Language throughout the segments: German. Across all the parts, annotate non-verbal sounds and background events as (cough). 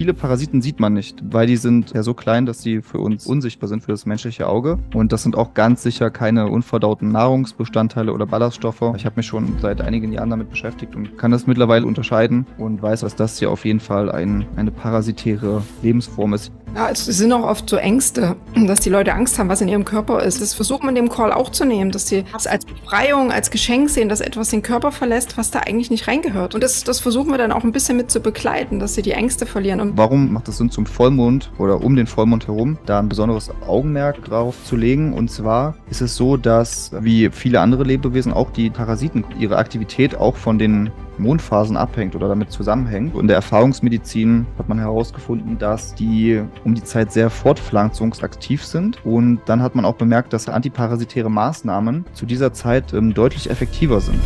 viele Parasiten sieht man nicht, weil die sind ja so klein, dass sie für uns unsichtbar sind, für das menschliche Auge. Und das sind auch ganz sicher keine unverdauten Nahrungsbestandteile oder Ballaststoffe. Ich habe mich schon seit einigen Jahren damit beschäftigt und kann das mittlerweile unterscheiden und weiß, dass das hier auf jeden Fall ein, eine parasitäre Lebensform ist. Ja, es sind auch oft so Ängste, dass die Leute Angst haben, was in ihrem Körper ist. Das versucht man dem Call auch zu nehmen, dass sie es als Befreiung, als Geschenk sehen, dass etwas den Körper verlässt, was da eigentlich nicht reingehört. Und das, das versuchen wir dann auch ein bisschen mit zu begleiten, dass sie die Ängste verlieren. Und Warum macht es Sinn, zum Vollmond oder um den Vollmond herum da ein besonderes Augenmerk drauf zu legen? Und zwar ist es so, dass wie viele andere Lebewesen auch die Parasiten ihre Aktivität auch von den Mondphasen abhängt oder damit zusammenhängt. Und in der Erfahrungsmedizin hat man herausgefunden, dass die um die Zeit sehr fortpflanzungsaktiv sind. Und dann hat man auch bemerkt, dass antiparasitäre Maßnahmen zu dieser Zeit ähm, deutlich effektiver sind.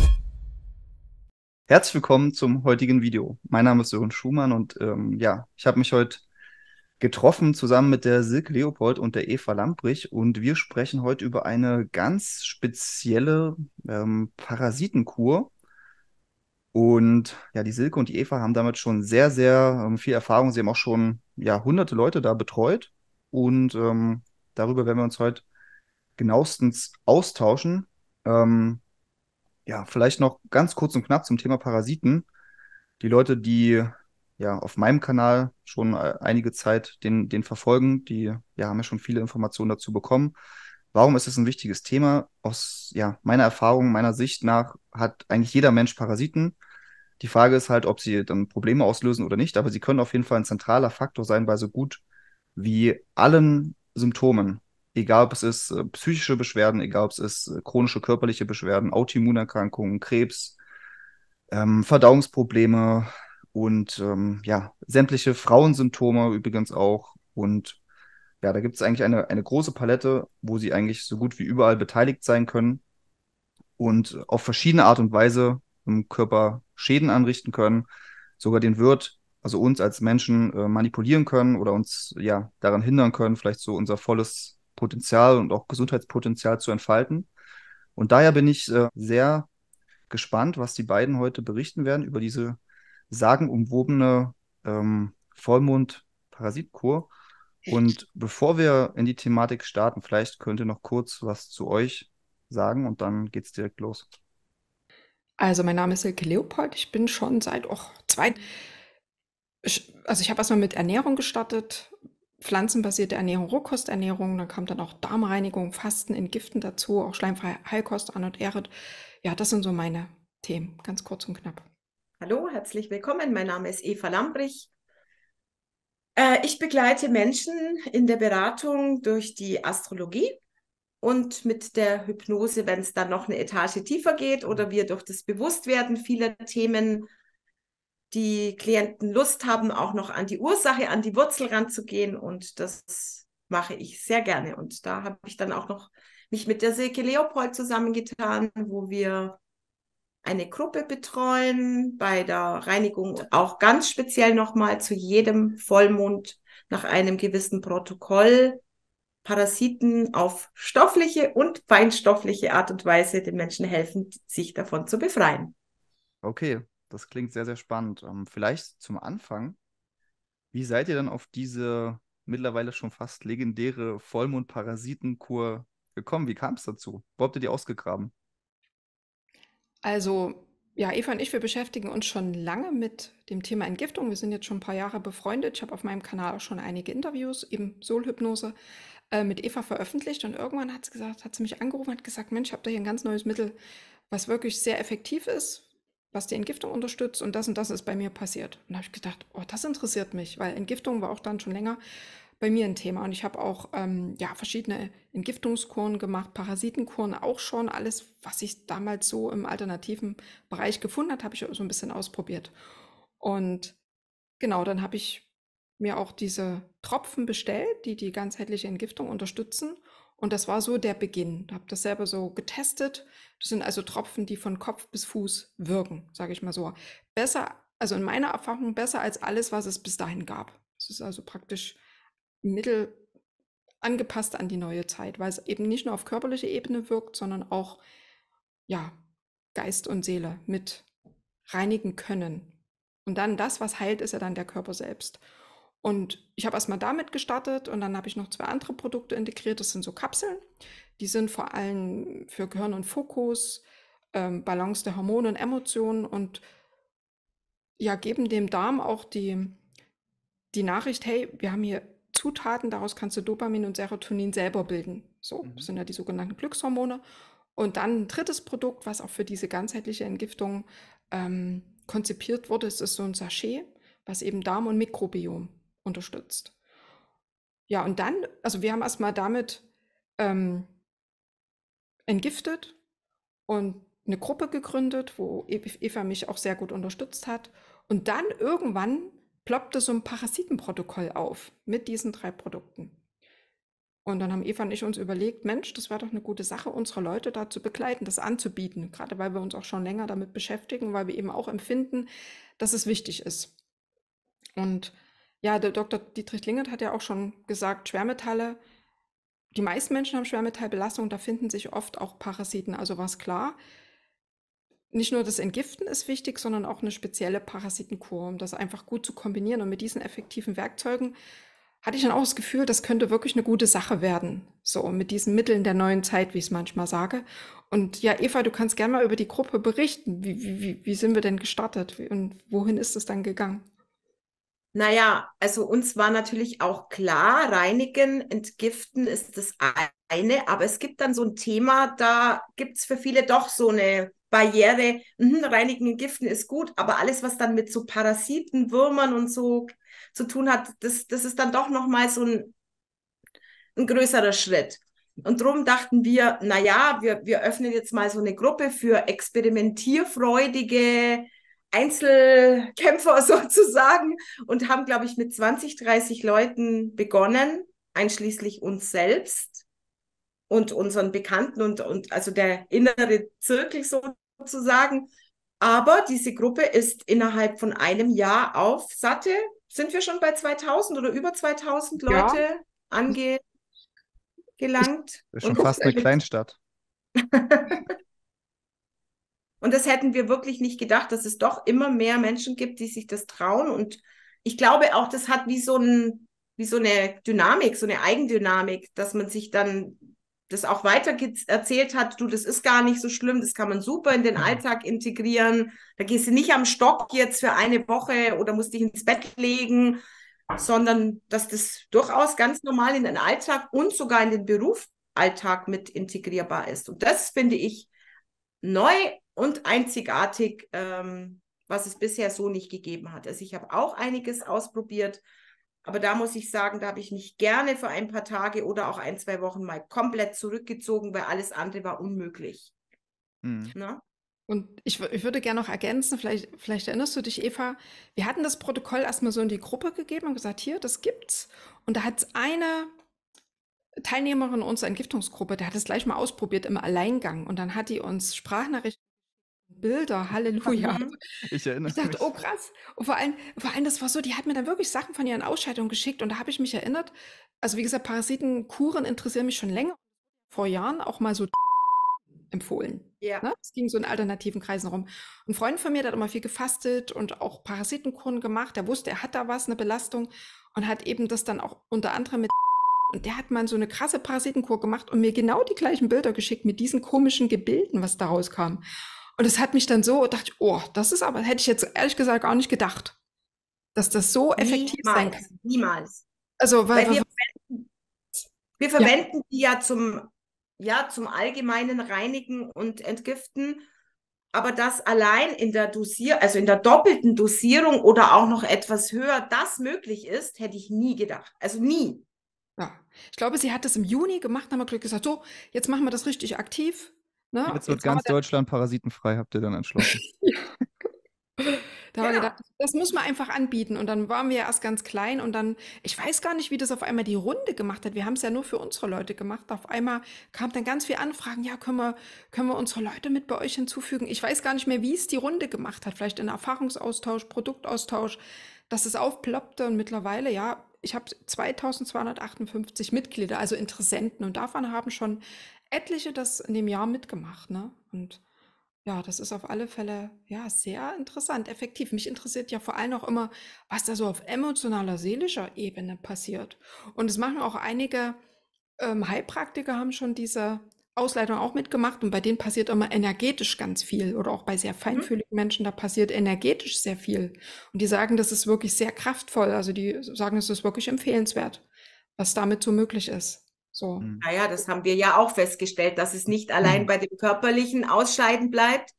Herzlich willkommen zum heutigen Video. Mein Name ist Sören Schumann und ähm, ja, ich habe mich heute getroffen zusammen mit der Silke Leopold und der Eva Lamprich und wir sprechen heute über eine ganz spezielle ähm, Parasitenkur. Und ja, die Silke und die Eva haben damit schon sehr, sehr ähm, viel Erfahrung. Sie haben auch schon ja, hunderte Leute da betreut und ähm, darüber werden wir uns heute genauestens austauschen. Ähm, ja, vielleicht noch ganz kurz und knapp zum Thema Parasiten. Die Leute, die ja auf meinem Kanal schon äh, einige Zeit den, den verfolgen, die ja, haben ja schon viele Informationen dazu bekommen. Warum ist es ein wichtiges Thema? Aus ja, meiner Erfahrung, meiner Sicht nach hat eigentlich jeder Mensch Parasiten. Die Frage ist halt, ob sie dann Probleme auslösen oder nicht, aber sie können auf jeden Fall ein zentraler Faktor sein bei so gut wie allen Symptomen egal ob es ist äh, psychische Beschwerden, egal ob es ist äh, chronische körperliche Beschwerden, Autoimmunerkrankungen, Krebs, ähm, Verdauungsprobleme und ähm, ja, sämtliche Frauensymptome übrigens auch. Und ja, da gibt es eigentlich eine, eine große Palette, wo sie eigentlich so gut wie überall beteiligt sein können und auf verschiedene Art und Weise im Körper Schäden anrichten können, sogar den Wirt, also uns als Menschen äh, manipulieren können oder uns ja daran hindern können, vielleicht so unser volles Potenzial und auch Gesundheitspotenzial zu entfalten. Und daher bin ich äh, sehr gespannt, was die beiden heute berichten werden über diese sagenumwobene ähm, Vollmond-Parasitkur. Und bevor wir in die Thematik starten, vielleicht könnt ihr noch kurz was zu euch sagen und dann geht's direkt los. Also mein Name ist Silke Leopold. Ich bin schon seit auch oh, zwei. Also ich habe erstmal mit Ernährung gestartet, pflanzenbasierte Ernährung, Rohkosternährung, dann kommt dann auch Darmreinigung, Fasten, Entgiften dazu, auch schleimfreie Heilkost an und Eret. Ja, das sind so meine Themen, ganz kurz und knapp. Hallo, herzlich willkommen. Mein Name ist Eva Lambrich. Äh, ich begleite Menschen in der Beratung durch die Astrologie und mit der Hypnose, wenn es dann noch eine Etage tiefer geht oder wir durch das Bewusstwerden vieler Themen die Klienten Lust haben, auch noch an die Ursache, an die Wurzel ranzugehen. Und das mache ich sehr gerne. Und da habe ich dann auch noch mich mit der Silke Leopold zusammengetan, wo wir eine Gruppe betreuen bei der Reinigung auch ganz speziell nochmal zu jedem Vollmond nach einem gewissen Protokoll Parasiten auf stoffliche und feinstoffliche Art und Weise den Menschen helfen, sich davon zu befreien. Okay, das klingt sehr, sehr spannend. Ähm, vielleicht zum Anfang, wie seid ihr dann auf diese mittlerweile schon fast legendäre Vollmond-Parasitenkur gekommen? Wie kam es dazu? Wo habt ihr die ausgegraben? Also, ja, Eva und ich, wir beschäftigen uns schon lange mit dem Thema Entgiftung. Wir sind jetzt schon ein paar Jahre befreundet. Ich habe auf meinem Kanal auch schon einige Interviews, eben Solhypnose, äh, mit Eva veröffentlicht. Und irgendwann hat sie gesagt, hat sie mich angerufen, hat gesagt, Mensch, ich habe da hier ein ganz neues Mittel, was wirklich sehr effektiv ist, was die Entgiftung unterstützt und das und das ist bei mir passiert. Und da habe ich gedacht, oh, das interessiert mich, weil Entgiftung war auch dann schon länger bei mir ein Thema. Und ich habe auch ähm, ja, verschiedene Entgiftungskuren gemacht, Parasitenkuren auch schon. Alles, was ich damals so im alternativen Bereich gefunden habe, habe ich so ein bisschen ausprobiert. Und genau, dann habe ich mir auch diese Tropfen bestellt, die die ganzheitliche Entgiftung unterstützen und das war so der Beginn. Ich Habe das selber so getestet. Das sind also Tropfen, die von Kopf bis Fuß wirken, sage ich mal so. Besser, also in meiner Erfahrung besser als alles, was es bis dahin gab. Es ist also praktisch ein Mittel angepasst an die neue Zeit, weil es eben nicht nur auf körperliche Ebene wirkt, sondern auch ja, Geist und Seele mit reinigen können. Und dann das, was heilt, ist ja dann der Körper selbst. Und ich habe erstmal damit gestartet und dann habe ich noch zwei andere Produkte integriert. Das sind so Kapseln. Die sind vor allem für Gehirn und Fokus, ähm, Balance der Hormone und Emotionen und ja, geben dem Darm auch die, die Nachricht, hey, wir haben hier Zutaten, daraus kannst du Dopamin und Serotonin selber bilden. So, mhm. das sind ja die sogenannten Glückshormone. Und dann ein drittes Produkt, was auch für diese ganzheitliche Entgiftung ähm, konzipiert wurde, es ist so ein Sachet, was eben Darm und Mikrobiom unterstützt. Ja, und dann, also wir haben erstmal damit ähm, entgiftet und eine Gruppe gegründet, wo e-, Eva mich auch sehr gut unterstützt hat. Und dann irgendwann ploppte so ein Parasitenprotokoll auf mit diesen drei Produkten. Und dann haben Eva und ich uns überlegt, Mensch, das wäre doch eine gute Sache, unsere Leute da zu begleiten, das anzubieten, gerade weil wir uns auch schon länger damit beschäftigen, weil wir eben auch empfinden, dass es wichtig ist. Und ja, der Dr. Dietrich Lingert hat ja auch schon gesagt, Schwermetalle, die meisten Menschen haben Schwermetallbelastung, da finden sich oft auch Parasiten, also war es klar. Nicht nur das Entgiften ist wichtig, sondern auch eine spezielle Parasitenkur, um das einfach gut zu kombinieren. Und mit diesen effektiven Werkzeugen hatte ich dann auch das Gefühl, das könnte wirklich eine gute Sache werden. So mit diesen Mitteln der neuen Zeit, wie ich es manchmal sage. Und ja, Eva, du kannst gerne mal über die Gruppe berichten. Wie, wie, wie sind wir denn gestartet und wohin ist es dann gegangen? Naja, also uns war natürlich auch klar, reinigen, entgiften ist das eine, aber es gibt dann so ein Thema, da gibt es für viele doch so eine Barriere, mhm, reinigen, entgiften ist gut, aber alles, was dann mit so Parasiten, Würmern und so zu tun hat, das, das ist dann doch nochmal so ein, ein größerer Schritt. Und darum dachten wir, naja, wir, wir öffnen jetzt mal so eine Gruppe für experimentierfreudige Einzelkämpfer (laughs) sozusagen und haben, glaube ich, mit 20, 30 Leuten begonnen, einschließlich uns selbst und unseren Bekannten und, und also der innere Zirkel sozusagen. Aber diese Gruppe ist innerhalb von einem Jahr auf satte, sind wir schon bei 2000 oder über 2000 Leute ja. angelangt. Ange das ist schon fast eine Kleinstadt. (laughs) (laughs) Und das hätten wir wirklich nicht gedacht, dass es doch immer mehr Menschen gibt, die sich das trauen. Und ich glaube auch, das hat wie so, ein, wie so eine Dynamik, so eine Eigendynamik, dass man sich dann das auch weiter erzählt hat, du, das ist gar nicht so schlimm, das kann man super in den mhm. Alltag integrieren. Da gehst du nicht am Stock jetzt für eine Woche oder musst dich ins Bett legen, sondern dass das durchaus ganz normal in den Alltag und sogar in den Berufsalltag mit integrierbar ist. Und das finde ich neu und einzigartig, ähm, was es bisher so nicht gegeben hat. Also ich habe auch einiges ausprobiert, aber da muss ich sagen, da habe ich mich gerne für ein paar Tage oder auch ein, zwei Wochen mal komplett zurückgezogen, weil alles andere war unmöglich. Mhm. Ne? Und ich, ich, würde gerne noch ergänzen, vielleicht, vielleicht erinnerst du dich, Eva, wir hatten das Protokoll erstmal so in die Gruppe gegeben und gesagt, hier, das gibt's. Und da hat eine Teilnehmerin unserer Entgiftungsgruppe, der hat es gleich mal ausprobiert im Alleingang und dann hat die uns Sprachnachricht Bilder, oh Halleluja. Ich erinnere mich. Ich dachte, mich. oh krass. Und vor allem, vor allem, das war so, die hat mir dann wirklich Sachen von ihren Ausscheidungen geschickt und da habe ich mich erinnert. Also wie gesagt, Parasitenkuren interessieren mich schon länger. Vor Jahren auch mal so (laughs) empfohlen. Ja. Ne? Es ging so in alternativen Kreisen rum. Ein Freund von mir, der hat immer viel gefastet und auch Parasitenkuren gemacht. Der wusste, er hat da was, eine Belastung und hat eben das dann auch unter anderem mit (laughs) und der hat mal so eine krasse Parasitenkur gemacht und mir genau die gleichen Bilder geschickt mit diesen komischen Gebilden, was daraus kam. Und es hat mich dann so, dachte ich, oh, das ist aber, hätte ich jetzt ehrlich gesagt gar nicht gedacht, dass das so effektiv niemals, sein kann. Niemals. Also, weil, weil wir, verwenden, wir verwenden die ja zum, ja zum allgemeinen Reinigen und Entgiften. Aber das allein in der Dosier, also in der doppelten Dosierung oder auch noch etwas höher, das möglich ist, hätte ich nie gedacht. Also nie. Ja, ich glaube, sie hat das im Juni gemacht, haben wir Glück gesagt, so, jetzt machen wir das richtig aktiv. Ne? Jetzt wird ganz Deutschland parasitenfrei, habt ihr dann entschlossen. (laughs) Da ja. gedacht, das muss man einfach anbieten. Und dann waren wir ja erst ganz klein und dann, ich weiß gar nicht, wie das auf einmal die Runde gemacht hat. Wir haben es ja nur für unsere Leute gemacht. Auf einmal kamen dann ganz viele Anfragen, ja, können wir, können wir unsere Leute mit bei euch hinzufügen? Ich weiß gar nicht mehr, wie es die Runde gemacht hat. Vielleicht in Erfahrungsaustausch, Produktaustausch, dass es aufploppte und mittlerweile, ja, ich habe 2258 Mitglieder, also Interessenten und davon haben schon etliche das in dem Jahr mitgemacht, ne? Und ja, das ist auf alle Fälle ja sehr interessant, effektiv. Mich interessiert ja vor allem auch immer, was da so auf emotionaler, seelischer Ebene passiert. Und es machen auch einige ähm, Heilpraktiker haben schon diese Ausleitung auch mitgemacht und bei denen passiert immer energetisch ganz viel oder auch bei sehr mhm. feinfühligen Menschen, da passiert energetisch sehr viel. Und die sagen, das ist wirklich sehr kraftvoll. Also die sagen, es ist wirklich empfehlenswert, was damit so möglich ist. So. Mhm. Naja, das haben wir ja auch festgestellt, dass es nicht allein mhm. bei dem körperlichen Ausscheiden bleibt,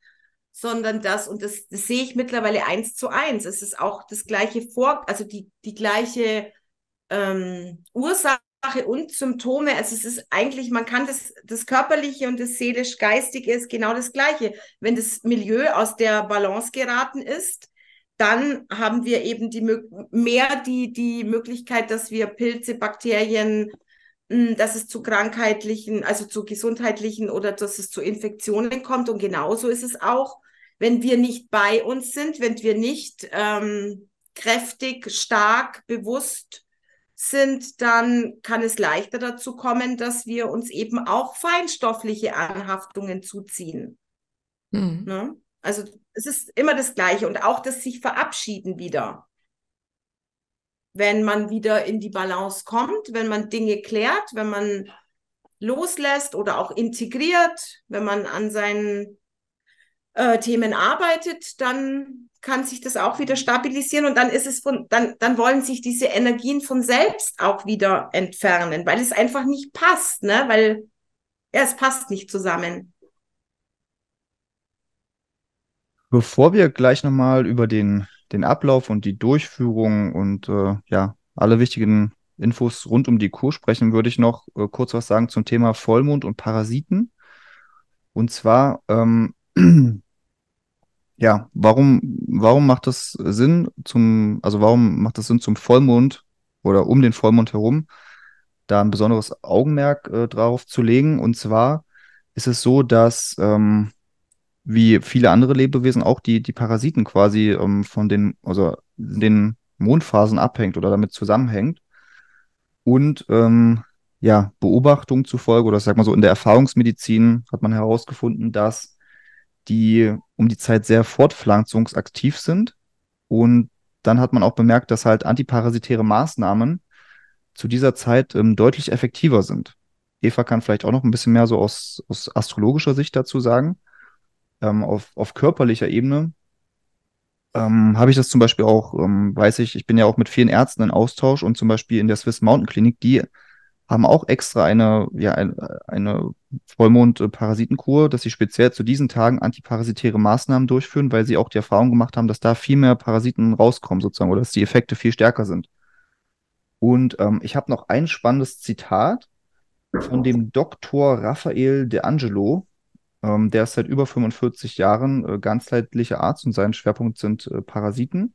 sondern das, und das, das sehe ich mittlerweile eins zu eins. Es ist auch das gleiche Vor, also die, die gleiche ähm, Ursache und Symptome. Also es ist eigentlich, man kann das, das körperliche und das seelisch-geistige ist genau das gleiche. Wenn das Milieu aus der Balance geraten ist, dann haben wir eben die, mehr die, die Möglichkeit, dass wir Pilze, Bakterien, hm, dass es zu krankheitlichen, also zu gesundheitlichen oder dass es zu Infektionen kommt. Und genauso ist es auch, wenn wir nicht bei uns sind, wenn wir nicht ähm, kräftig, stark, bewusst sind, dann kann es leichter dazu kommen, dass wir uns eben auch feinstoffliche Anhaftungen zuziehen. Mhm. Ne? Also es ist immer das Gleiche und auch das sich verabschieden wieder wenn man wieder in die Balance kommt, wenn man Dinge klärt, wenn man loslässt oder auch integriert, wenn man an seinen äh, Themen arbeitet, dann kann sich das auch wieder stabilisieren und dann ist es von, dann, dann wollen sich diese Energien von selbst auch wieder entfernen, weil es einfach nicht passt, ne? Weil ja, es passt nicht zusammen. Bevor wir gleich nochmal über den den Ablauf und die Durchführung und äh, ja, alle wichtigen Infos rund um die Kur sprechen, würde ich noch äh, kurz was sagen zum Thema Vollmond und Parasiten. Und zwar, ähm, (clears throat) ja, warum, warum macht das Sinn zum, also warum macht das Sinn zum Vollmond oder um den Vollmond herum, da ein besonderes Augenmerk äh, drauf zu legen? Und zwar ist es so, dass ähm, wie viele andere Lebewesen auch die, die Parasiten quasi ähm, von den, also den Mondphasen abhängt oder damit zusammenhängt. Und ähm, ja, Beobachtung zufolge, oder ich sag mal so, in der Erfahrungsmedizin hat man herausgefunden, dass die um die Zeit sehr fortpflanzungsaktiv sind. Und dann hat man auch bemerkt, dass halt antiparasitäre Maßnahmen zu dieser Zeit ähm, deutlich effektiver sind. Eva kann vielleicht auch noch ein bisschen mehr so aus, aus astrologischer Sicht dazu sagen ähm, auf, auf körperlicher Ebene ähm, habe ich das zum Beispiel auch, ähm, weiß ich, ich bin ja auch mit vielen Ärzten in Austausch und zum Beispiel in der Swiss Mountain Klinik, die haben auch extra eine, ja, eine, eine Vollmond-Parasitenkur, dass sie speziell zu diesen Tagen antiparasitäre Maßnahmen durchführen, weil sie auch die Erfahrung gemacht haben, dass da viel mehr Parasiten rauskommen sozusagen oder dass die Effekte viel stärker sind. Und ähm, ich habe noch ein spannendes Zitat von dem Doktor Raphael De Angelo, ähm, der ist seit über 45 Jahren äh, ganzheitlicher Arzt und sein Schwerpunkt sind äh, Parasiten.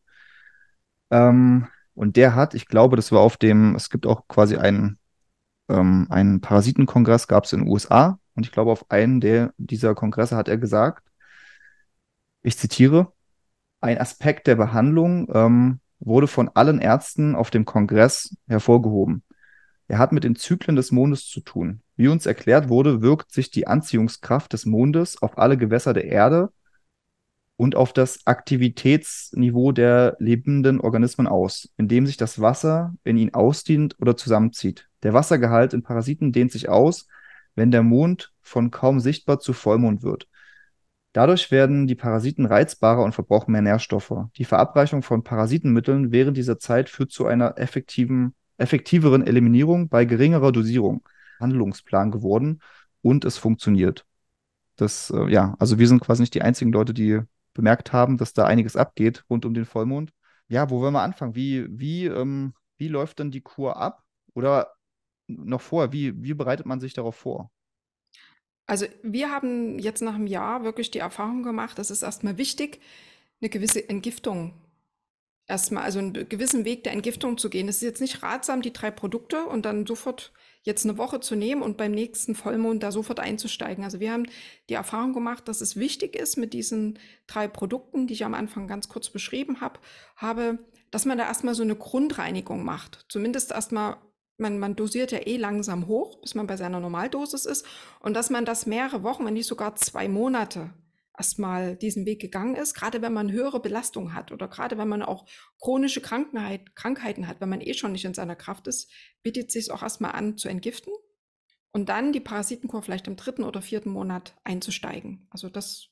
Ähm, und der hat, ich glaube, das war auf dem, es gibt auch quasi einen, ähm, einen Parasitenkongress, gab es in den USA. Und ich glaube, auf einen der, dieser Kongresse hat er gesagt, ich zitiere, ein Aspekt der Behandlung ähm, wurde von allen Ärzten auf dem Kongress hervorgehoben. Er hat mit den Zyklen des Mondes zu tun. Wie uns erklärt wurde, wirkt sich die Anziehungskraft des Mondes auf alle Gewässer der Erde und auf das Aktivitätsniveau der lebenden Organismen aus, indem sich das Wasser in ihn ausdient oder zusammenzieht. Der Wassergehalt in Parasiten dehnt sich aus, wenn der Mond von kaum sichtbar zu Vollmond wird. Dadurch werden die Parasiten reizbarer und verbrauchen mehr Nährstoffe. Die Verabreichung von Parasitenmitteln während dieser Zeit führt zu einer effektiven effektiveren Eliminierung bei geringerer Dosierung Handlungsplan geworden und es funktioniert. Das, äh, ja, also wir sind quasi nicht die einzigen Leute, die bemerkt haben, dass da einiges abgeht rund um den Vollmond. Ja, wo wollen wir anfangen? Wie, wie, ähm, wie läuft denn die Kur ab? Oder noch vorher, wie, wie bereitet man sich darauf vor? Also wir haben jetzt nach einem Jahr wirklich die Erfahrung gemacht, dass es erstmal wichtig, eine gewisse Entgiftung erstmal, also einen gewissen Weg der Entgiftung zu gehen. Es ist jetzt nicht ratsam, die drei Produkte und dann sofort jetzt eine Woche zu nehmen und beim nächsten Vollmond da sofort einzusteigen. Also wir haben die Erfahrung gemacht, dass es wichtig ist mit diesen drei Produkten, die ich am Anfang ganz kurz beschrieben habe, habe, dass man da erstmal so eine Grundreinigung macht. Zumindest erstmal man, man dosiert ja eh langsam hoch, bis man bei seiner Normaldosis ist und dass man das mehrere Wochen, wenn nicht sogar zwei Monate erstmal diesen Weg gegangen ist, gerade wenn man höhere Belastung hat oder gerade wenn man auch chronische Krankheit, Krankheiten hat, wenn man eh schon nicht in seiner Kraft ist, bietet es sich auch erstmal an zu entgiften und dann die Parasitenkur vielleicht im dritten oder vierten Monat einzusteigen. Also das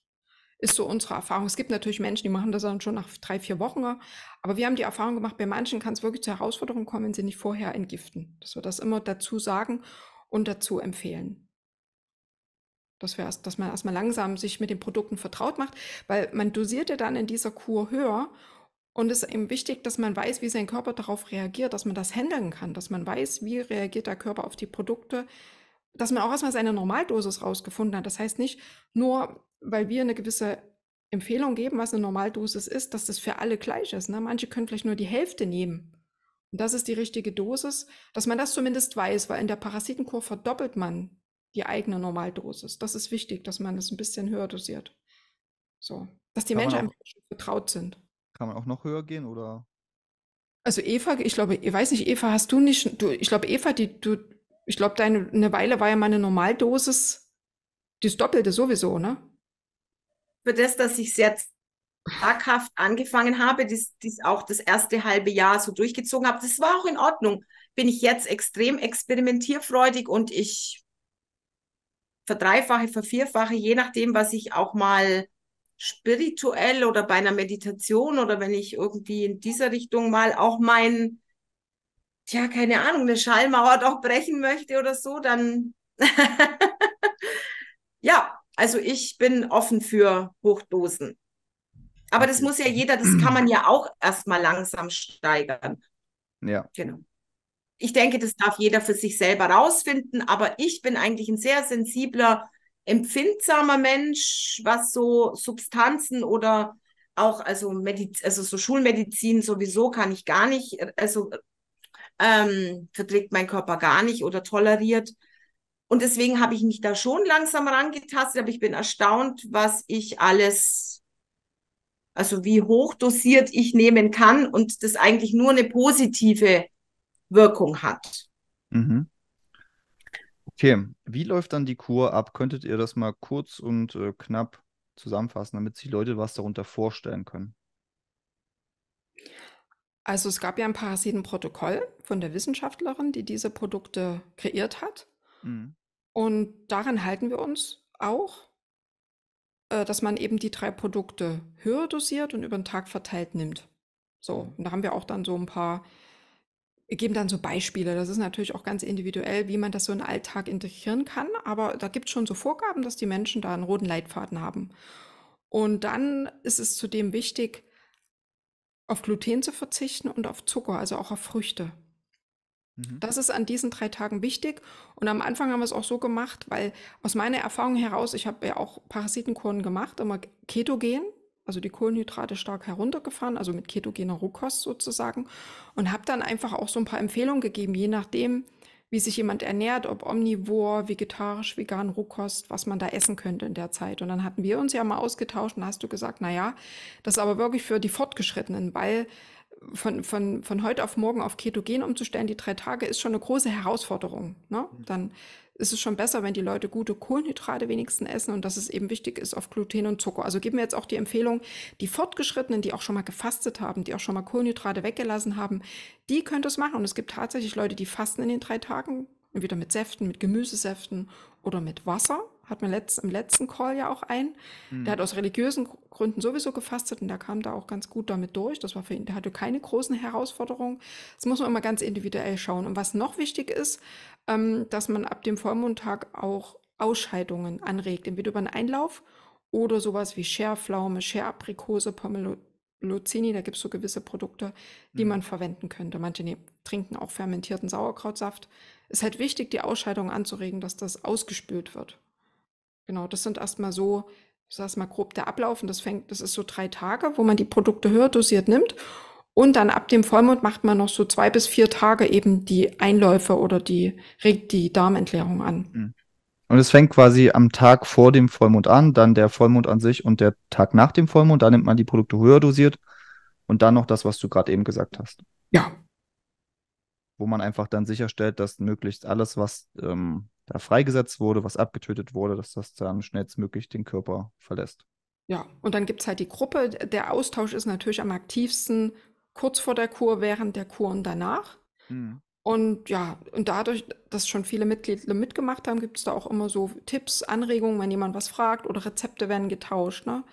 ist so unsere Erfahrung. Es gibt natürlich Menschen, die machen das dann schon nach drei, vier Wochen. Ne? Aber wir haben die Erfahrung gemacht, bei manchen kann es wirklich zur Herausforderung kommen, wenn sie nicht vorher entgiften. Dass wir das immer dazu sagen und dazu empfehlen dass, wir erst, dass man erstmal langsam sich mit den Produkten vertraut macht, weil man dosiert ja dann in dieser Kur höher und es ist eben wichtig, dass man weiß, wie sein Körper darauf reagiert, dass man das handeln kann, dass man weiß, wie reagiert der Körper auf die Produkte, dass man auch erstmal seine Normaldosis rausgefunden hat. Das heißt nicht nur, weil wir eine gewisse Empfehlung geben, was eine Normaldosis ist, dass das für alle gleich ist. Ne? Manche können vielleicht nur die Hälfte nehmen. Und das ist die richtige Dosis, dass man das zumindest weiß, weil in der Parasitenkur verdoppelt man die eigene Normaldosis. Das ist wichtig, dass man das ein bisschen höher dosiert. So, dass die kann Menschen auch, einfach vertraut sind. Kann man auch noch höher gehen oder? Also Eva, ich glaube, ich weiß nicht, Eva, hast du nicht, du, ich glaube, Eva, die, du, ich glaube, deine, eine Weile war ja meine Normaldosis, das Doppelte sowieso, ne? Für das, dass ich jetzt zaghaft angefangen habe, das, das auch das erste halbe Jahr so durchgezogen habe, das war auch in Ordnung. Bin ich jetzt extrem experimentierfreudig und ich verdreifache, vervierfache, je nachdem, was ich auch mal spirituell oder bei einer Meditation oder wenn ich irgendwie in dieser Richtung mal auch mein, ja, keine Ahnung, eine Schallmauer (laughs) doch brechen möchte oder so, dann (laughs) ja, also ich bin offen für Hochdosen. Aber das muss ja jeder, das kann man ja auch erstmal langsam steigern. Ja. Genau ich denke, das darf jeder für sich selber rausfinden, aber ich bin eigentlich ein sehr sensibler, empfindsamer Mensch, was so Substanzen oder auch, also, Mediz also so Schulmedizin sowieso kann ich gar nicht, also ähm, verträgt mein Körper gar nicht oder toleriert. Und deswegen habe ich mich da schon langsam rangetastet, aber ich bin erstaunt, was ich alles, also wie hoch dosiert ich nehmen kann und das eigentlich nur eine positive Wirkung hat. Mhm. Okay, wie läuft dann die Kur ab? Könntet ihr das mal kurz und äh, knapp zusammenfassen, damit sich Leute was darunter vorstellen können? Also es gab ja ein Parasitenprotokoll von der Wissenschaftlerin, die diese Produkte kreiert hat. Mhm. Und daran halten wir uns auch, äh, dass man eben die drei Produkte höher dosiert und über den Tag verteilt nimmt. So, mhm. und da haben wir auch dann so ein paar geben dann so Beispiele. Das ist natürlich auch ganz individuell, wie man das so in den Alltag integrieren kann. Aber da gibt es schon so Vorgaben, dass die Menschen da einen roten Leitfaden haben. Und dann ist es zudem wichtig, auf Gluten zu verzichten und auf Zucker, also auch auf Früchte. Mhm. Das ist an diesen drei Tagen wichtig. Und am Anfang haben wir es auch so gemacht, weil aus meiner Erfahrung heraus, ich habe ja auch Parasitenkuren gemacht, immer ketogen, also die Kohlenhydrate stark heruntergefahren, also mit ketogener Rohkost sozusagen und habe dann einfach auch so ein paar Empfehlungen gegeben, je nachdem, wie sich jemand ernährt, ob omnivor, vegetarisch, vegan, Rohkost, was man da essen könnte in der Zeit. Und dann hatten wir uns ja mal ausgetauscht und hast du gesagt, na ja, das ist aber wirklich für die Fortgeschrittenen, weil von, von, von heute auf morgen auf Ketogen umzustellen, die drei Tage, ist schon eine große Herausforderung. Ne? Mhm. Dann ist es schon besser, wenn die Leute gute Kohlenhydrate wenigstens essen und dass es eben wichtig ist auf Gluten und Zucker. Also geben wir jetzt auch die Empfehlung, die Fortgeschrittenen, die auch schon mal gefastet haben, die auch schon mal Kohlenhydrate weggelassen haben, die können das machen. Und es gibt tatsächlich Leute, die fasten in den drei Tagen, entweder mit Säften, mit Gemüsesäften oder mit Wasser hat man letzt, im letzten Call ja auch ein. Mhm. Der hm. hat aus religiösen Gründen sowieso gefastet und der kam da auch ganz gut damit durch. Das war für ihn, der hatte keine großen Herausforderungen. Das muss man immer ganz individuell schauen. Und was noch wichtig ist, ähm, dass man ab dem Vollmondtag auch Ausscheidungen anregt, entweder über einen Einlauf oder sowas wie Scherpflaume, Scheraprikose, Pomelozini, da gibt es so gewisse Produkte, die mhm. man verwenden könnte. Manche ne, trinken auch fermentierten Sauerkrautsaft. Es ist halt wichtig, die Ausscheidung anzuregen, dass das ausgespült wird. Genau, das sind erstmal so, ich sag's mal grob der Ablauf und das fängt, das ist so drei Tage, wo man die Produkte höher dosiert nimmt. Und dann ab dem Vollmond macht man noch so zwei bis vier Tage eben die Einläufe oder die regt die Darmentleerung an. Mhm. Und es fängt quasi am Tag vor dem Vollmond an, dann der Vollmond an sich und der Tag nach dem Vollmond. Da nimmt man die Produkte höher dosiert und dann noch das, was du gerade eben gesagt hast. Ja, wo man einfach dann sicherstellt, dass möglichst alles, was ähm, da freigesetzt wurde, was abgetötet wurde, dass das dann schnellstmöglich den Körper verlässt. Ja, und dann gibt es halt die Gruppe. Der Austausch ist natürlich am aktivsten kurz vor der Kur, während der Kur und danach. Mhm. Und ja, und dadurch, dass schon viele Mitglieder mitgemacht haben, gibt es da auch immer so Tipps, Anregungen, wenn jemand was fragt oder Rezepte werden getauscht. Ne?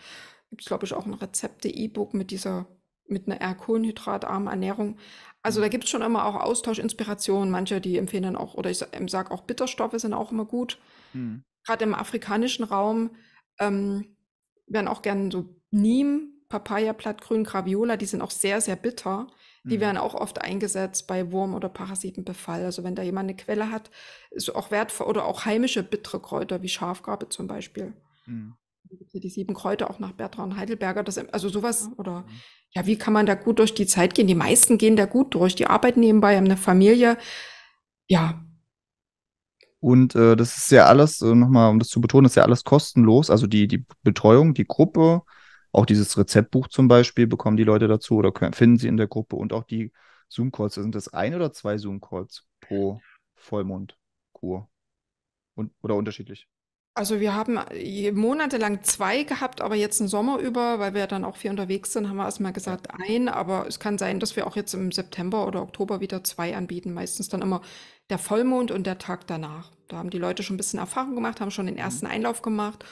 Gibt es, glaube ich, auch ein Rezepte-E-Book mit dieser, mit einer R-Kohlenhydratarmen Ernährung. Also da gibt es schon immer auch Austausch, Inspiration. Manche, die empfehlen dann auch, oder ich ähm, sage auch Bitterstoffe sind auch immer gut. Mhm. Gerade im afrikanischen Raum ähm, werden auch gerne so Niem, Papaya, Blattgrün, Graviola, die sind auch sehr, sehr bitter. Die hm. werden auch oft eingesetzt bei Wurm- oder Parasitenbefall. Also wenn da jemand eine Quelle hat, ist auch wertvoll oder auch heimische bittere Kräuter wie Schafgarbe zum Beispiel. Mhm die sieben Kräuter auch nach Bertrand Heidelberger. Das, also sowas mhm. oder ja, wie kann man da gut durch die Zeit gehen? Die meisten gehen da gut durch. Die arbeiten nebenbei, haben eine Familie. Ja. Und äh, das ist ja alles, äh, nochmal, um das zu betonen, das ist ja alles kostenlos. Also die, die Betreuung, die Gruppe, auch dieses Rezeptbuch zum Beispiel bekommen die Leute dazu oder können, finden sie in der Gruppe und auch die Zoom-Calls. Sind das ein oder zwei Zoom-Calls pro Vollmondkur? Und, oder unterschiedlich? Also wir haben monatelang zwei gehabt, aber jetzt einen Sommer über, weil wir ja dann auch viel unterwegs sind, haben wir erstmal gesagt ein. Aber es kann sein, dass wir auch jetzt im September oder Oktober wieder zwei anbieten. Meistens dann immer der Vollmond und der Tag danach. Da haben die Leute schon ein bisschen Erfahrung gemacht, haben schon den mhm. ersten Einlauf gemacht.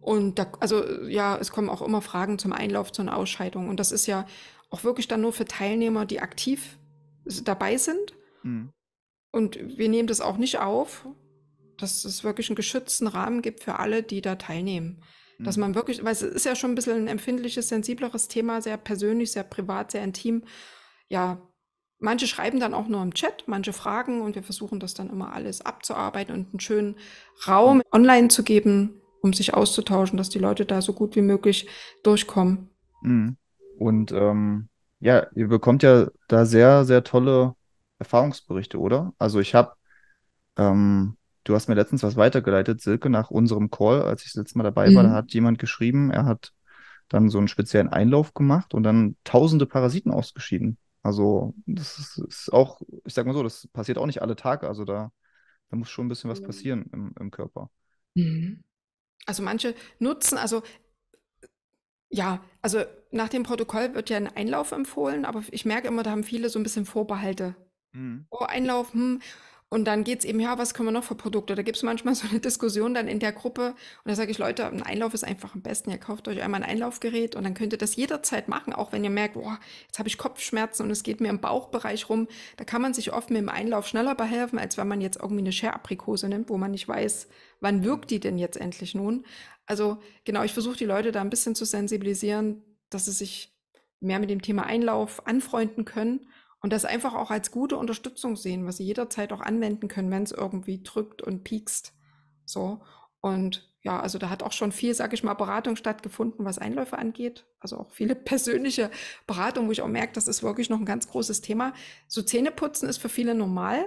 Und da, also ja, es kommen auch immer Fragen zum Einlauf, zur Ausscheidung. Und das ist ja auch wirklich dann nur für Teilnehmer, die aktiv dabei sind. Mhm. Und wir nehmen das auch nicht auf, dass es wirklich einen geschützten Rahmen gibt für alle, die da teilnehmen. Dass mhm. man wirklich, weil es ist ja schon ein bisschen ein empfindliches, sensibleres Thema, sehr persönlich, sehr privat, sehr intim. Ja, manche schreiben dann auch nur im Chat, manche fragen und wir versuchen das dann immer alles abzuarbeiten und einen schönen Raum mhm. online zu geben, um sich auszutauschen, dass die Leute da so gut wie möglich durchkommen. Mhm. Und ähm, ja, ihr bekommt ja da sehr, sehr tolle Erfahrungsberichte, oder? Also ich habe ähm, Du hast mir letztens was weitergeleitet, Silke, nach unserem Call, als ich das letzte Mal dabei mhm. war, da mhm. hat jemand geschrieben, er hat dann so einen speziellen Einlauf gemacht und dann tausende Parasiten ausgeschieden. Also das ist, ist auch, ich sag mal so, das passiert auch nicht alle Tage. Also da, da muss schon ein bisschen was mhm. passieren im, im Körper. Mhm. Also manche nutzen, also ja, also nach dem Protokoll wird ja ein Einlauf empfohlen, aber ich merke immer, da haben viele so ein bisschen Vorbehalte. Mhm. Oh, Einlauf, hm, und dann geht's eben, ja, was können wir noch für Produkte? Da gibt's manchmal (laughs) so eine Diskussion dann in der Gruppe. Und da sage ich, Leute, ein Einlauf ist einfach am besten. Ihr kauft euch einmal ein Einlaufgerät und dann könnt ihr das jederzeit machen, auch wenn ihr merkt, boah, jetzt habe ich Kopfschmerzen und es geht mir im Bauchbereich rum. Da kann man sich oft mit dem Einlauf schneller behelfen, als wenn man jetzt irgendwie eine Share-Aprikose nimmt, wo man nicht weiß, wann wirkt die denn jetzt endlich nun. Also genau, ich versuche die Leute da ein bisschen zu sensibilisieren, dass sie sich mehr mit dem Thema Einlauf anfreunden können und das einfach auch als gute Unterstützung sehen, was sie jederzeit auch anwenden können, wenn es irgendwie drückt und piekst. So. Und ja, also da hat auch schon viel, sag ich mal, Beratung stattgefunden, was Einläufe angeht. Also auch viele (laughs) persönliche Beratungen, wo ich auch merke, das ist wirklich noch ein ganz großes Thema. So Zähneputzen ist für viele normal,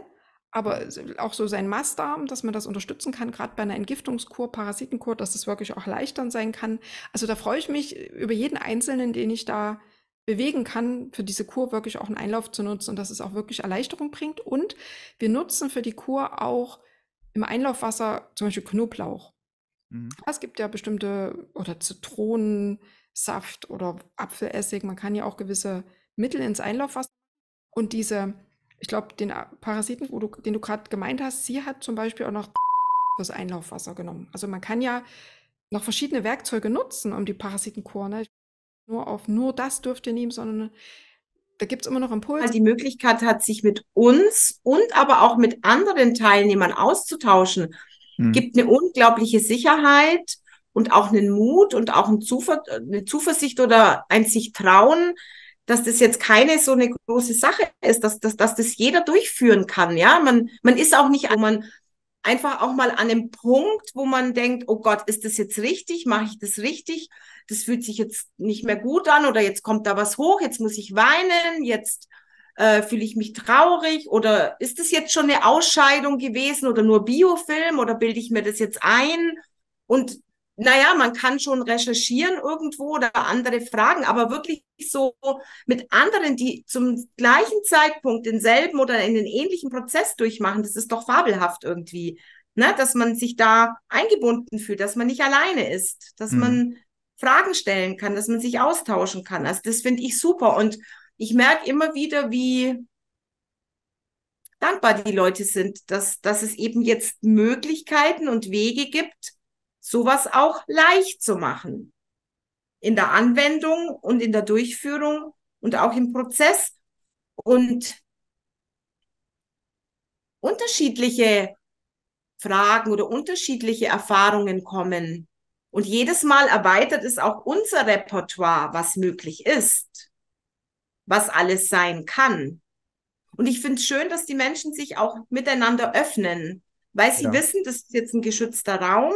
aber auch so sein Mastdarm, dass man das unterstützen kann, gerade bei einer Entgiftungskur, Parasitenkur, dass das wirklich auch leichter sein kann. Also da freue ich mich über jeden Einzelnen, den ich da bewegen kann, für diese Kur wirklich auch einen Einlauf zu nutzen und dass es auch wirklich Erleichterung bringt. Und wir nutzen für die Kur auch im Einlaufwasser zum Beispiel Knoblauch. Mhm. Es gibt ja bestimmte oder Zitronensaft oder Apfelessig. Man kann ja auch gewisse Mittel ins Einlaufwasser. Und diese, ich glaube, den Parasiten, du, den du gerade gemeint hast, sie hat zum Beispiel auch noch (laughs) fürs Einlaufwasser genommen. Also man kann ja noch verschiedene Werkzeuge nutzen, um die Parasitenkur. Ne? nur auf nur das dürft ihr nehmen, sondern äh, da gibt es immer noch Impulse. Die Möglichkeit hat, sich mit uns und aber auch mit anderen Teilnehmern auszutauschen, hm. gibt eine unglaubliche Sicherheit und auch einen Mut und auch ein Zuver eine Zuversicht oder ein sich trauen, dass das jetzt keine so eine große Sache ist, dass, dass, dass das jeder durchführen kann. Ja, man, man ist auch nicht, man, einfach auch mal an einem Punkt, wo man denkt, oh Gott, ist das jetzt richtig? Mache ich das richtig? Das fühlt sich jetzt nicht mehr gut an oder jetzt kommt da was hoch, jetzt muss ich weinen, jetzt äh, fühle ich mich traurig oder ist das jetzt schon eine Ausscheidung gewesen oder nur Biofilm oder bilde ich mir das jetzt ein? Und naja, man kann schon recherchieren irgendwo oder andere fragen, aber wirklich so mit anderen, die zum gleichen Zeitpunkt denselben oder einen ähnlichen Prozess durchmachen, das ist doch fabelhaft irgendwie. Ne? Dass man sich da eingebunden fühlt, dass man nicht alleine ist, dass mhm. man Fragen stellen kann, dass man sich austauschen kann. Also das finde ich super. Und ich merke immer wieder, wie dankbar die Leute sind, dass, dass es eben jetzt Möglichkeiten und Wege gibt, sowas auch leicht zu machen. In der Anwendung und in der Durchführung und auch im Prozess und unterschiedliche Fragen oder unterschiedliche Erfahrungen kommen. Und jedes Mal erweitert es auch unser Repertoire, was möglich ist, was alles sein kann. Und ich finde es schön, dass die Menschen sich auch miteinander öffnen, weil sie ja. wissen, das ist jetzt ein geschützter Raum,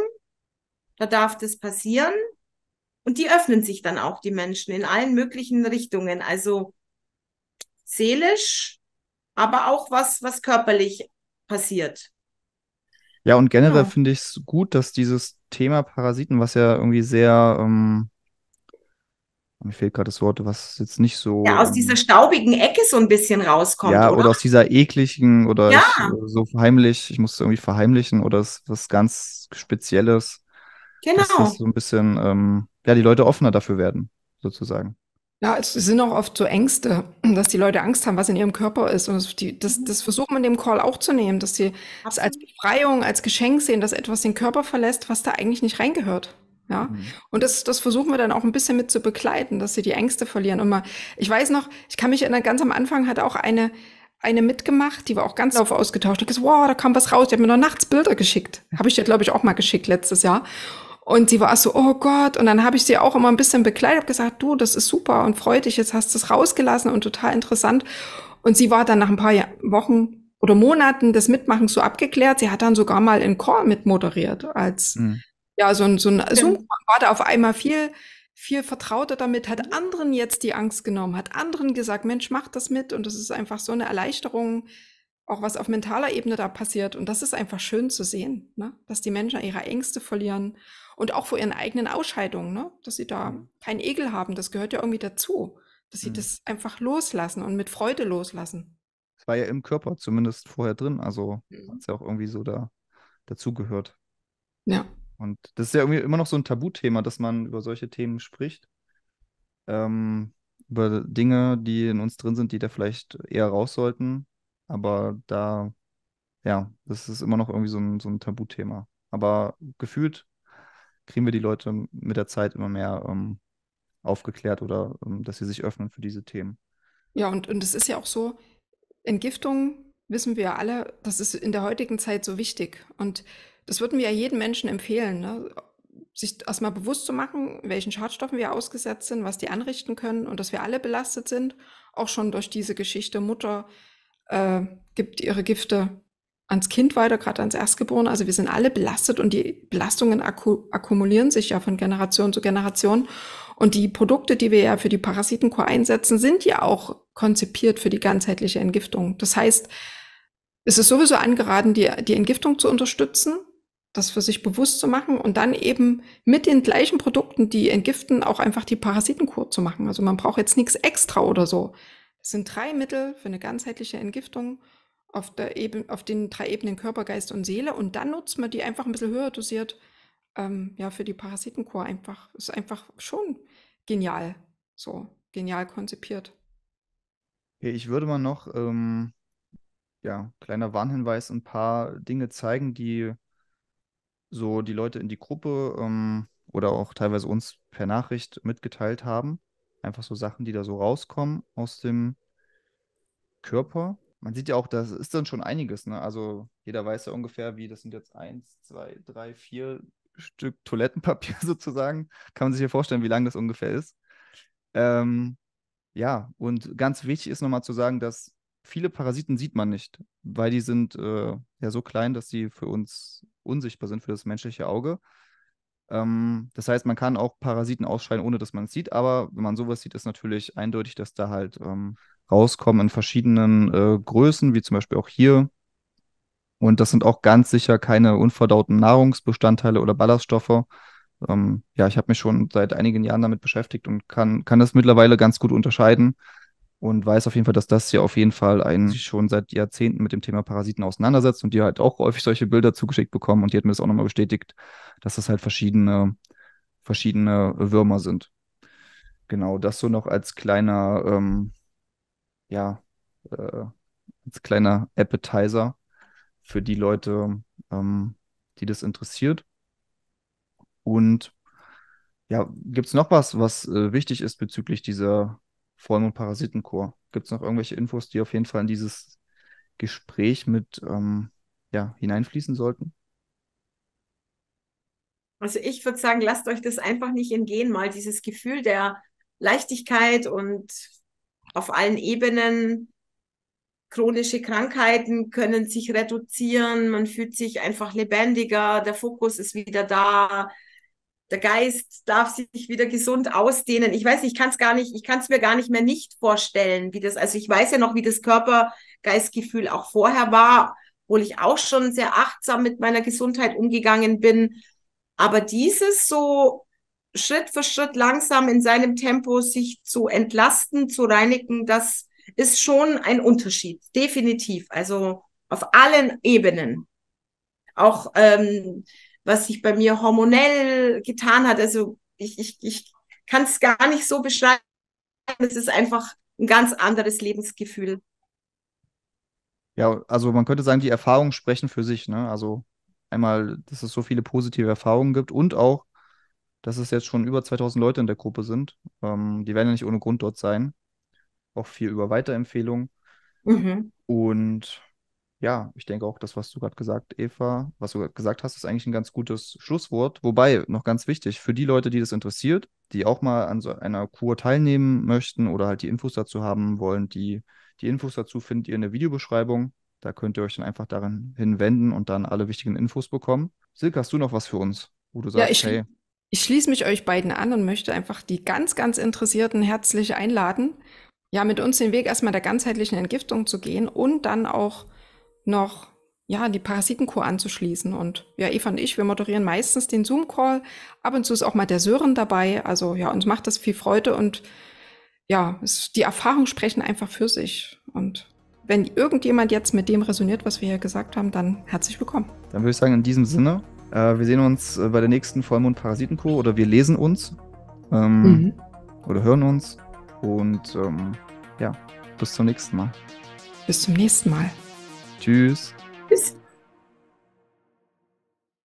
da darf das passieren. Und die öffnen sich dann auch, die Menschen, in allen möglichen Richtungen. Also seelisch, aber auch was, was körperlich passiert. Ja, und generell ja. finde ich es gut, dass dieses Thema Parasiten, was ja irgendwie sehr, ähm, mir fehlt gerade das Wort, was jetzt nicht so. Ja, aus ähm, dieser staubigen Ecke so ein bisschen rauskommt. Ja, oder, oder aus dieser ekligen oder ja. ich, äh, so heimlich, ich musste irgendwie verheimlichen oder es, ist was ganz Spezielles. Genau. Dass das so ein bisschen, ähm, ja, die Leute offener dafür werden, sozusagen. Ja, es sind auch oft so Ängste, (clears throat) dass die Leute Angst haben, was in ihrem Körper ist. Und das, die, das, das versucht man dem Call auch zu nehmen, dass sie es das als Befreiung, als Geschenk sehen, dass etwas den Körper verlässt, was da eigentlich nicht reingehört. Ja. Mhm. Und das, das versuchen wir dann auch ein bisschen mit zu begleiten, dass sie die Ängste verlieren. Und mal, ich weiß noch, ich kann mich erinnern, ganz am Anfang hat auch eine, eine mitgemacht, die war auch ganz lauf ausgetauscht. Ich gesagt, wow, da kam was raus. Die hat mir noch nachts Bilder geschickt. Habe ich dir, glaube ich, auch mal geschickt letztes Jahr. Und sie war so, oh Gott. Und dann habe ich sie auch immer ein bisschen bekleidet, habe gesagt, du, das ist super und freut dich, jetzt hast du es rausgelassen und total interessant. Und sie war dann nach ein paar Wochen oder Monaten des Mitmachens so abgeklärt. Sie hat dann sogar mal in Chor mitmoderiert als, mhm. ja, so ein, so ein Zoom ja. war da auf einmal viel, viel vertrauter damit, hat anderen jetzt die Angst genommen, hat anderen gesagt, Mensch, mach das mit. Und das ist einfach so eine Erleichterung, auch was auf mentaler Ebene da passiert. Und das ist einfach schön zu sehen, ne? dass die Menschen ihre Ängste verlieren und auch vor ihren eigenen Ausscheidungen, ne? dass sie da mhm. keinen Ekel haben. Das gehört ja irgendwie dazu, dass sie mhm. das einfach loslassen und mit Freude loslassen. Es war ja im Körper zumindest vorher drin, also mhm. hat es ja auch irgendwie so da dazugehört. Ja. Und das ist ja irgendwie immer noch so ein Tabuthema, dass man über solche Themen spricht. Ähm, über Dinge, die in uns drin sind, die da vielleicht eher raus sollten. Aber da, ja, das ist immer noch irgendwie so ein, so ein Tabuthema. Aber gefühlt kriegen wir die Leute mit der Zeit immer mehr ähm, aufgeklärt oder ähm, dass sie sich öffnen für diese Themen. Ja, und, und es ist ja auch so, Entgiftung wissen wir ja alle, das ist in der heutigen Zeit so wichtig. Und das würden wir ja jedem Menschen empfehlen, ne? sich erstmal bewusst zu machen, welchen Schadstoffen wir ausgesetzt sind, was die anrichten können und dass wir alle belastet sind, auch schon durch diese Geschichte. Mutter äh, gibt ihre Gifte ans Kind weiter, gerade ans Erstgeborene. Also wir sind alle belastet und die Belastungen akku akkumulieren sich ja von Generation zu Generation. Und die Produkte, die wir ja für die Parasitenkur einsetzen, sind ja auch konzipiert für die ganzheitliche Entgiftung. Das heißt, es ist sowieso angeraten, die, die Entgiftung zu unterstützen, das für sich bewusst zu machen und dann eben mit den gleichen Produkten, die entgiften, auch einfach die Parasitenkur zu machen. Also man braucht jetzt nichts extra oder so. Es sind drei Mittel für eine ganzheitliche Entgiftung auf, der Ebene, auf den drei Ebenen Körper, Geist und Seele. Und dann nutzt man die einfach ein bisschen höher dosiert. Ähm, ja, für die Parasitenkur einfach. Ist einfach schon genial. So, genial konzipiert. Okay, ich würde mal noch, ähm, ja, kleiner Warnhinweis, ein paar Dinge zeigen, die so die Leute in die Gruppe ähm, oder auch teilweise uns per Nachricht mitgeteilt haben. Einfach so Sachen, die da so rauskommen aus dem Körper man sieht ja auch, das ist dann schon einiges. Ne? Also jeder weiß ja ungefähr, wie das sind jetzt eins, zwei, drei, vier Stück Toilettenpapier (laughs) sozusagen. Kann man sich ja vorstellen, wie lang das ungefähr ist. Ähm, ja, und ganz wichtig ist nochmal zu sagen, dass viele Parasiten sieht man nicht, weil die sind äh, ja so klein, dass sie für uns unsichtbar sind, für das menschliche Auge. Ähm, das heißt, man kann auch Parasiten ausschreien, ohne dass man es sieht, aber wenn man sowas sieht, ist natürlich eindeutig, dass da halt ähm, rauskommen in verschiedenen äh, Größen, wie zum Beispiel auch hier. Und das sind auch ganz sicher keine unverdauten Nahrungsbestandteile oder Ballaststoffe. Ähm, ja, ich habe mich schon seit einigen Jahren damit beschäftigt und kann, kann das mittlerweile ganz gut unterscheiden und weiß auf jeden Fall, dass das hier auf jeden Fall einen schon seit Jahrzehnten mit dem Thema Parasiten auseinandersetzt und die halt auch häufig solche Bilder zugeschickt bekommen und die hat mir das auch nochmal bestätigt, dass das halt verschiedene, verschiedene Würmer sind. Genau, das so noch als kleiner ähm, ja, äh, als kleiner Appetizer für die Leute, ähm, die das interessiert. Und ja, gibt es noch was, was äh, wichtig ist bezüglich dieser Vollm- und Parasitenchor? Gibt es noch irgendwelche Infos, die auf jeden Fall in dieses Gespräch mit ähm, ja, hineinfließen sollten? Also ich würde sagen, lasst euch das einfach nicht entgehen, mal dieses Gefühl der Leichtigkeit und auf allen Ebenen. Chronische Krankheiten können sich reduzieren, man fühlt sich einfach lebendiger, der Fokus ist wieder da, der Geist darf sich wieder gesund ausdehnen. Ich weiß, ich kann es gar nicht, ich kann es mir gar nicht mehr nicht vorstellen, wie das, also ich weiß ja noch, wie das Körper-Geistgefühl auch vorher war, obwohl ich auch schon sehr achtsam mit meiner Gesundheit umgegangen bin. Aber dieses so Schritt für Schritt langsam in seinem Tempo sich zu entlasten, zu reinigen, das ist schon ein Unterschied, definitiv. Also auf allen Ebenen. Auch ähm, was sich bei mir hormonell getan hat, also ich, ich, ich kann es gar nicht so beschreiben. Es ist einfach ein ganz anderes Lebensgefühl. Ja, also man könnte sagen, die Erfahrungen sprechen für sich. Ne? Also einmal, dass es so viele positive Erfahrungen gibt und auch, dass es jetzt schon über 2000 Leute in der Gruppe sind. Ähm, die werden ja nicht ohne Grund dort sein. Auch viel über Weiterempfehlungen. Mhm. Und ja, ich denke auch, das, was du gerade gesagt, Eva, was du gesagt hast, ist eigentlich ein ganz gutes Schlusswort. Wobei, noch ganz wichtig, für die Leute, die das interessiert, die auch mal an so einer Kur teilnehmen möchten oder halt die Infos dazu haben wollen, die, die Infos dazu findet ihr in der Videobeschreibung. Da könnt ihr euch dann einfach darin hinwenden und dann alle wichtigen Infos bekommen. Silke, hast du noch was für uns, wo du sagst, ja, ich, hey. Ich schließe mich euch beiden an und möchte einfach die ganz, ganz Interessierten herzlich einladen, ja, mit uns den Weg erstmal der ganzheitlichen Entgiftung zu gehen und dann auch noch, ja, die Parasitenkur anzuschließen. Und ja, Eva und ich, wir moderieren meistens den Zoom-Call. Ab und zu ist auch mal der Sören dabei. Also ja, uns macht das viel Freude und ja, es, die Erfahrungen sprechen einfach für sich. Und wenn irgendjemand jetzt mit dem resoniert, was wir hier gesagt haben, dann herzlich willkommen. Dann würde ich sagen, in diesem Sinne, äh, wir sehen uns äh, bei der nächsten Vollmond Parasitenkur oder wir lesen uns ähm, mhm. oder hören uns. Und ähm, ja, bis zum nächsten Mal. Bis zum nächsten Mal. Tschüss.